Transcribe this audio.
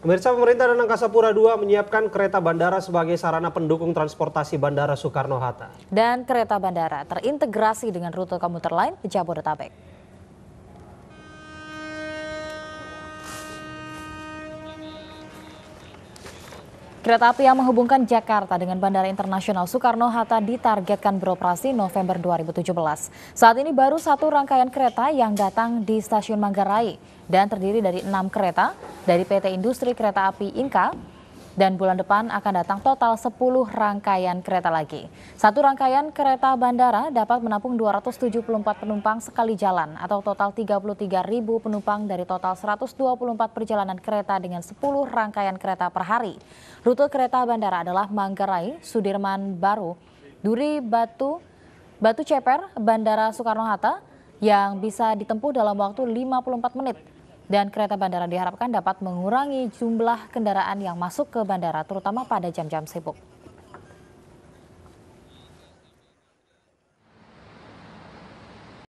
Pemirsa pemerintah dan Angkasa Pura II menyiapkan kereta bandara sebagai sarana pendukung transportasi Bandara Soekarno-Hatta. Dan kereta bandara terintegrasi dengan rute komuter lain di Jabodetabek. Kereta api yang menghubungkan Jakarta dengan Bandara Internasional Soekarno-Hatta ditargetkan beroperasi November 2017. Saat ini baru satu rangkaian kereta yang datang di stasiun Manggarai dan terdiri dari enam kereta dari PT Industri Kereta Api Inka, dan bulan depan akan datang total 10 rangkaian kereta lagi. Satu rangkaian kereta bandara dapat menampung 274 penumpang sekali jalan atau total 33.000 penumpang dari total 124 perjalanan kereta dengan 10 rangkaian kereta per hari. Rute kereta bandara adalah Manggarai, Sudirman Baru, Duri Batu, Batu Ceper, Bandara Soekarno-Hatta yang bisa ditempuh dalam waktu 54 menit. Dan kereta bandara diharapkan dapat mengurangi jumlah kendaraan yang masuk ke bandara terutama pada jam-jam sibuk.